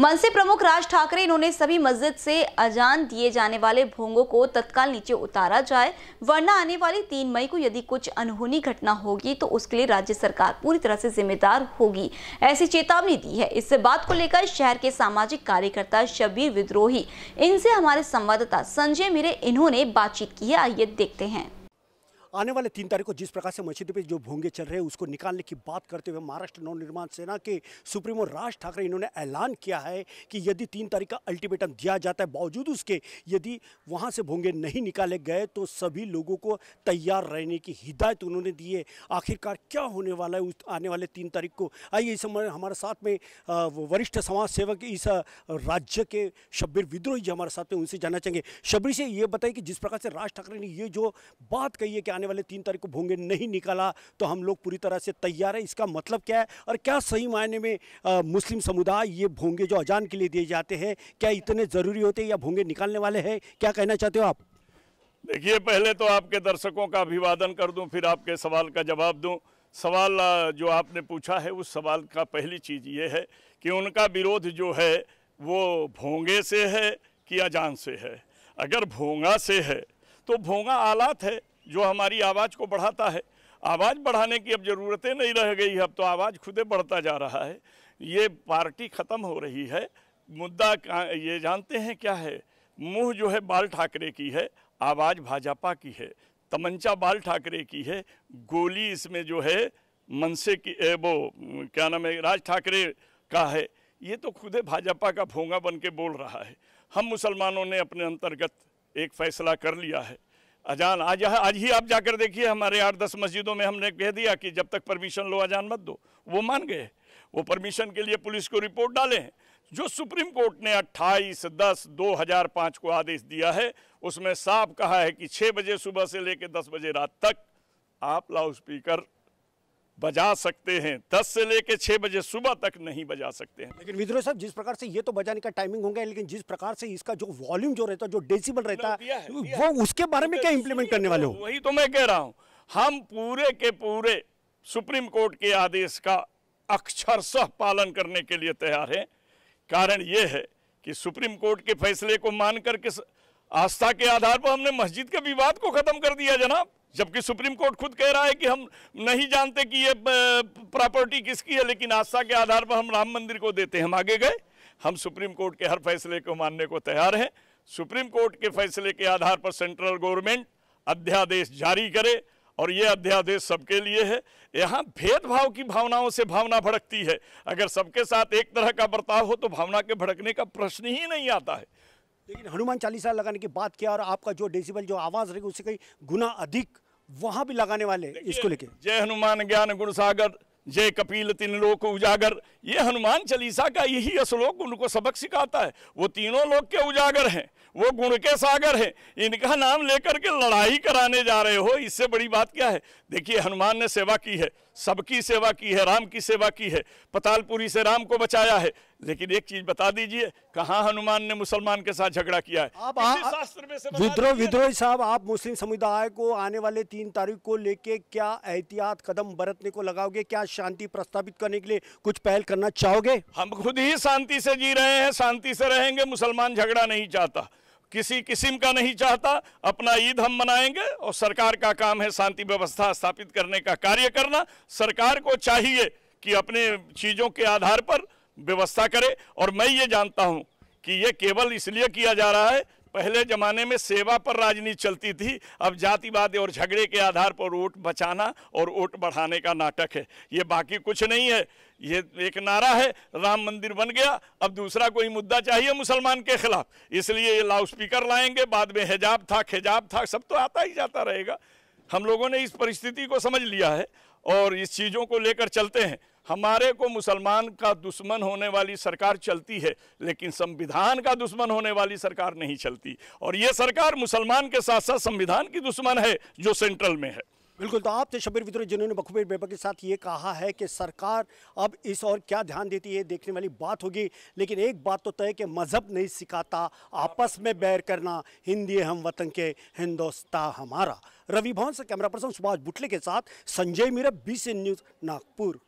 मनसे प्रमुख राज ठाकरे इन्होंने सभी मस्जिद से अजान दिए जाने वाले भोंगों को तत्काल नीचे उतारा जाए वरना आने वाली तीन मई को यदि कुछ अनहोनी घटना होगी तो उसके लिए राज्य सरकार पूरी तरह से जिम्मेदार होगी ऐसी चेतावनी दी है इस बात को लेकर शहर के सामाजिक कार्यकर्ता शबीर विद्रोही इनसे हमारे संवाददाता संजय मिरे इन्होंने बातचीत की है आइए देखते हैं आने वाले तीन तारीख को जिस प्रकार से मस्जिद पे जो भोंगे चल रहे हैं उसको निकालने की बात करते हुए महाराष्ट्र नवनिर्माण सेना के सुप्रीमो राज ठाकरे इन्होंने ऐलान किया है कि यदि तीन तारीख का अल्टीमेटम दिया जाता है बावजूद उसके यदि वहाँ से भोंगे नहीं निकाले गए तो सभी लोगों को तैयार रहने की हिदायत उन्होंने दी है आखिरकार क्या होने वाला है उस आने वाले तीन तारीख को आइए इस समय हमारे साथ में वरिष्ठ समाज सेवक इस राज्य के शब्बीर विद्रोही जी हमारे साथ में उनसे जानना चाहेंगे शबरी से ये बताइए कि जिस प्रकार से राज ठाकरे ने ये जो बात कही है कि आने आने वाले तीन तारीख को भोंगे नहीं निकाला तो हम लोग पूरी तरह से तैयार है इसका मतलब क्या है और क्या सही मायने में आ, मुस्लिम समुदाय ये भोंगे जो अजान के लिए दिए जाते हैं क्या इतने ज़रूरी होते हैं या भोंगे निकालने वाले हैं क्या कहना चाहते हो आप देखिए पहले तो आपके दर्शकों का अभिवादन कर दूँ फिर आपके सवाल का जवाब दूँ सवाल जो आपने पूछा है उस सवाल का पहली चीज़ ये है कि उनका विरोध जो है वो भोंगे से है कि अजान से है अगर भोंगा से है तो भोंगा आलात है जो हमारी आवाज़ को बढ़ाता है आवाज़ बढ़ाने की अब ज़रूरतें नहीं रह गई अब तो आवाज़ खुदे बढ़ता जा रहा है ये पार्टी ख़त्म हो रही है मुद्दा ये जानते हैं क्या है मुंह जो है बाल ठाकरे की है आवाज़ भाजपा की है तमंचा बाल ठाकरे की है गोली इसमें जो है मनसे की ए, वो क्या नाम है राज ठाकरे का है ये तो खुदे भाजपा का भोंगा बन के बोल रहा है हम मुसलमानों ने अपने अंतर्गत एक फैसला कर लिया है अजान आज आज ही आप जाकर देखिए हमारे आठ दस मस्जिदों में हमने कह दिया कि जब तक परमिशन लो अजान मत दो वो मान गए वो परमिशन के लिए पुलिस को रिपोर्ट डाले जो सुप्रीम कोर्ट ने 28 दस 2005 को आदेश दिया है उसमें साफ कहा है कि 6 बजे सुबह से लेकर 10 बजे रात तक आप लाउड स्पीकर बजा सकते हैं दस से लेकर छह बजे सुबह तक नहीं बजा सकते हैं लेकिन विद्रोह साहब जिस प्रकार से ये तो बजाने का टाइमिंग होंगे लेकिन जिस प्रकार से इसका जो वॉल्यूम जो रहता है जो डेसिबल रहता है, वो उसके बारे में क्या इंप्लीमेंट तो करने वाले हो वही तो मैं कह रहा हूँ हम पूरे के पूरे सुप्रीम कोर्ट के आदेश का अक्षरशः पालन करने के लिए तैयार हैं कारण ये है कि सुप्रीम कोर्ट के फैसले को मान करके आस्था के आधार पर हमने मस्जिद के विवाद को खत्म कर दिया जनाब जबकि सुप्रीम कोर्ट खुद कह रहा है कि हम नहीं जानते कि ये प्रॉपर्टी किसकी है लेकिन आस्था के आधार पर हम राम मंदिर को देते हैं हम आगे गए हम सुप्रीम कोर्ट के हर फैसले को मानने को तैयार हैं सुप्रीम कोर्ट के फैसले के आधार पर सेंट्रल गवर्नमेंट अध्यादेश जारी करे और ये अध्यादेश सबके लिए है यहाँ भेदभाव की भावनाओं से भावना भड़कती है अगर सबके साथ एक तरह का बर्ताव हो तो भावना के भड़कने का प्रश्न ही नहीं आता है लेकिन हनुमान चालीसा लगाने की बात किया और आपका जो डेसिबल जो आवाज़ रहेगी उससे कहीं गुना अधिक वहां भी लगाने वाले इसको लेके जय हनुमान ज्ञान गुण सागर जय कपिल तीन लोक उजागर ये हनुमान चालीसा का यही श्लोक उनको सबक सिखाता है वो तीनों लोक के उजागर हैं वो गुण के सागर हैं इनका नाम लेकर के लड़ाई कराने जा रहे हो इससे बड़ी बात क्या है देखिए हनुमान ने सेवा की है सबकी सेवा की है राम की सेवा की है पतालपुरी से राम को बचाया है लेकिन एक चीज बता दीजिए कहा हनुमान ने मुसलमान के साथ झगड़ा किया है आप शास्त्र में विद्रोह विद्रोही साहब आप मुस्लिम समुदाय को आने वाले तीन तारीख को लेके क्या एहतियात कदम बरतने को लगाओगे क्या शांति प्रस्तावित करने के लिए कुछ पहल करना चाहोगे हम खुद ही शांति से जी रहे हैं शांति से रहेंगे मुसलमान झगड़ा नहीं चाहता किसी किस्म का नहीं चाहता अपना ईद हम मनाएंगे और सरकार का काम है शांति व्यवस्था स्थापित करने का कार्य करना सरकार को चाहिए कि अपने चीज़ों के आधार पर व्यवस्था करे और मैं ये जानता हूँ कि ये केवल इसलिए किया जा रहा है पहले ज़माने में सेवा पर राजनीति चलती थी अब जातिवाद और झगड़े के आधार पर वोट बचाना और वोट बढ़ाने का नाटक है ये बाकी कुछ नहीं है ये एक नारा है राम मंदिर बन गया अब दूसरा कोई मुद्दा चाहिए मुसलमान के खिलाफ इसलिए ये लाउड स्पीकर लाएंगे बाद में हिजाब था खिजाब था सब तो आता ही जाता रहेगा हम लोगों ने इस परिस्थिति को समझ लिया है और इस चीज़ों को लेकर चलते हैं हमारे को मुसलमान का दुश्मन होने वाली सरकार चलती है लेकिन संविधान का दुश्मन होने वाली सरकार नहीं चलती और ये सरकार मुसलमान के साथ साथ संविधान की दुश्मन है जो सेंट्रल में है बिल्कुल तो आप थे शबीर विद्रोह जिन्होंने बखबीर बेबा के साथ ये कहा है कि सरकार अब इस और क्या ध्यान देती है देखने वाली बात होगी लेकिन एक बात तो तय कि मज़हब नहीं सिखाता आपस में बैर करना हिंदी हम वतन के हिंदोस्ता हमारा रवि भवन से कैमरा पर्सन सुभाष बुटले के साथ संजय मीरा बी न्यूज़ नागपुर